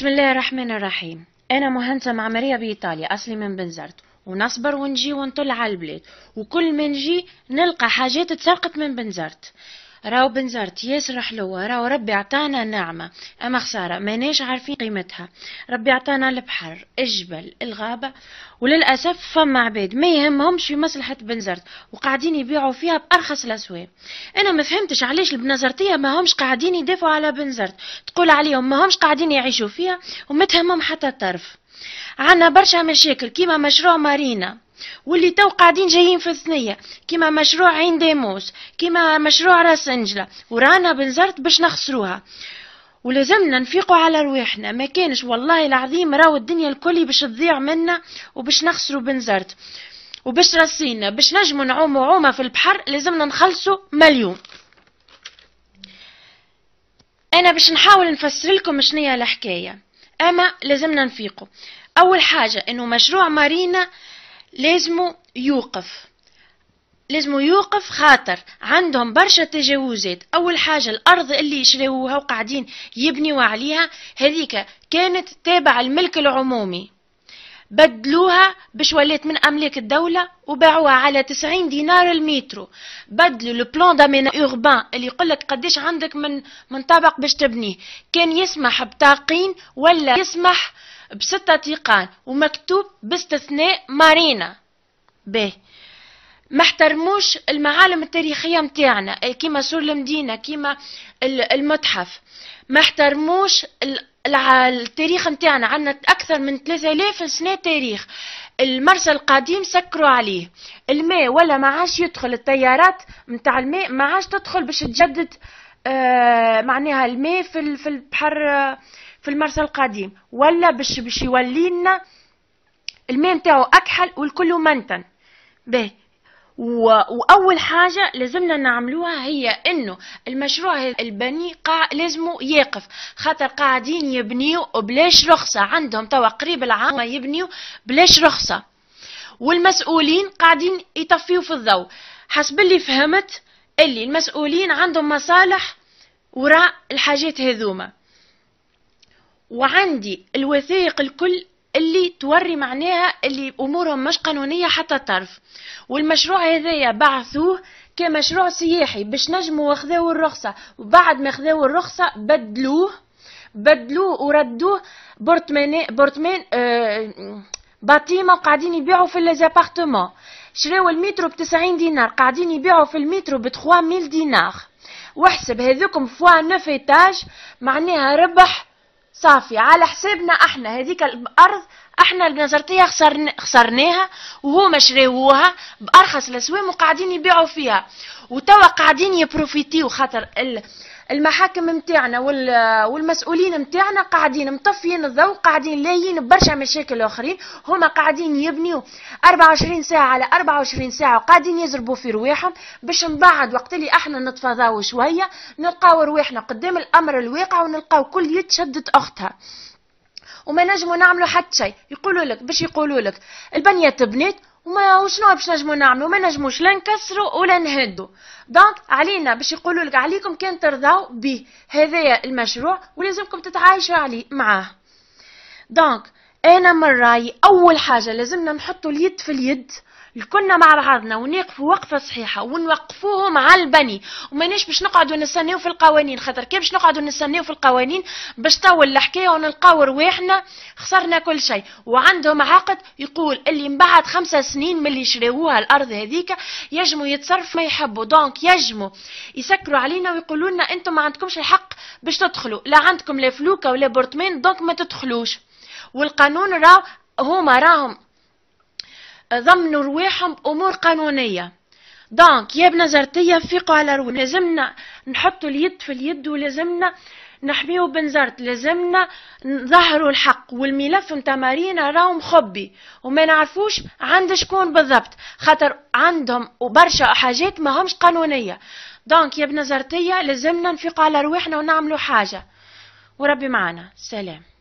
بسم الله الرحمن الرحيم أنا مهندسة معمارية بإيطاليا أصلي من بنزرت ونصبر ونجي ونطل على البلاد وكل ما نجي نلقى حاجات تسرقت من بنزرت راو بنزرت ياسر حلوة راو ربي عطانا نعمة أما خسارة ماناش عارفين قيمتها ربي عطانا البحر الجبل الغابة وللأسف فما عباد ما يهمهمش في مصلحة بنزرت وقاعدين يبيعوا فيها بأرخص الأسواق أنا ما فهمتش علاش البنزرتية ما همش قاعدين يدافعوا على بنزرت تقول عليهم ما همش قاعدين يعيشوا فيها وما تهمهم حتى طرف عنا برشا مشاكل كيما مشروع مارينا واللي تو قاعدين جايين في الثنية كيما مشروع عين ديموس كيما مشروع راس انجلة ورانا بنزرت باش نخسروها ولازمنا نفيقوا على رواحنا ما كانش والله العظيم راو الدنيا الكل باش تضيع منا وباش نخسروا بنزرت وباش راسينا باش نجموا نعوموا عومه في البحر لازمنا نخلصوا مليون انا باش نحاول نفسر لكم شنو الحكايه اما لازمنا نفيقوا اول حاجه انه مشروع مارينا لازم يوقف لازم يوقف خاطر عندهم برشا تجاوزات اول حاجه الارض اللي شراوها وقاعدين يبنيوا عليها هذيك كانت تابع الملك العمومي بدلوها بشوالات من املاك الدوله وباعوها على 90 دينار المترو بدلوا البلان دامين اوربان اللي يقولك قديش عندك من من طابق باش تبنيه كان يسمح بتاقين ولا يسمح بستة تيقان ومكتوب باستثناء مارينا باهي ما احترموش المعالم التاريخيه متاعنا اه، كيما سور المدينه كيما المتحف ما احترموش التاريخ متاعنا عندنا اكثر من 3000 سنه تاريخ المرسى القديم سكروا عليه الماء ولا ما عادش يدخل التيارات متاع الماء ما عادش تدخل باش تجدد آه معناها الماء في البحر آه في المرسى القديم ولا باش باش يولي لنا الماء نتاعو اكحل والكل منتن باهي واول حاجه لازمنا نعملوها هي انه المشروع البني قا... لازمو يقف خاطر قاعدين يبنيو بلاش رخصه عندهم توا قريب العام يبنيو بلاش رخصه والمسؤولين قاعدين يطفيو في الضوء حسب اللي فهمت اللي المسؤولين عندهم مصالح وراء الحاجات هذوما وعندي الوثائق الكل اللي توري معناها اللي امورهم مش قانونيه حتى طرف والمشروع هذايا بعثوه كمشروع سياحي باش نجموا واخذوا الرخصه وبعد ما خذوا الرخصه بدلوه بدلوه وردوه بورتمان بورتمان آه باتيما قاعدين يبيعوا في ليزابارتمون شراو المترو ب 90 دينار قاعدين يبيعوا في المترو ب 3000 دينار واحسب هذوكم فوا 9 ايتاج معناها ربح صافي على حسابنا احنا هذيك الارض احنا البنزرتية خسرن... خسرناها وهما شراوها بارخص الاسوام وقاعدين يبيعوا فيها وتوا قاعدين يبروفيتيو خاطر ال... المحاكم نتاعنا وال... والمسؤولين نتاعنا قاعدين مطفيين الضوء قاعدين لايين برشا مشاكل اخرين هما قاعدين يبنيو 24 ساعه على 24 ساعه وقاعدين يزربوا في رواحهم باش من بعد وقت اللي احنا نتفضاو شويه نلقاو رواحنا قدام الامر الواقع ونلقاو كل يد شدت اختها وما نجمو نعملو حتى شيء يقولوا لك باش يقولوا لك البنيه تبنيت وما وشنو باش نجمو نعملو ما نجموش لا نكسرو ولا نهدو دونك علينا باش يقولوا لك عليكم كان ترضاو به هذايا المشروع ولازمكم تتعايشوا عليه معاه دونك انا من رايي اول حاجه لازمنا نحطو اليد في اليد كنا مع بعضنا ونقفوا وقفة صحيحة ونوقفوهم على البني ومانيش باش نقعدوا نستناو في القوانين خاطر كي باش نقعدوا نستناو في القوانين باش طول الحكاية ونلقاو رواحنا خسرنا كل شيء وعندهم عقد يقول اللي من بعد خمسة سنين ملي شراوها الأرض هذيك يجموا يتصرف ما يحبوا دونك يجموا يسكروا علينا ويقولوا لنا أنتم ما عندكمش الحق باش تدخلوا لا عندكم لا فلوكة ولا بورتمان دونك ما تدخلوش والقانون راهو هما راهم ضمنوا رواحهم بأمور قانونية دونك يا بنزرتية فيقوا على رواحهم لازمنا نحطوا اليد في اليد ولازمنا نحميو بنزرت لازمنا نظهروا الحق والملف نتاع مارينا راهو مخبي وما نعرفوش عند شكون بالضبط خاطر عندهم وبرشا حاجات ماهمش قانونيه دونك يا بنزرتية لازمنا نفيقوا على رواحنا ونعملوا حاجه وربي معنا سلام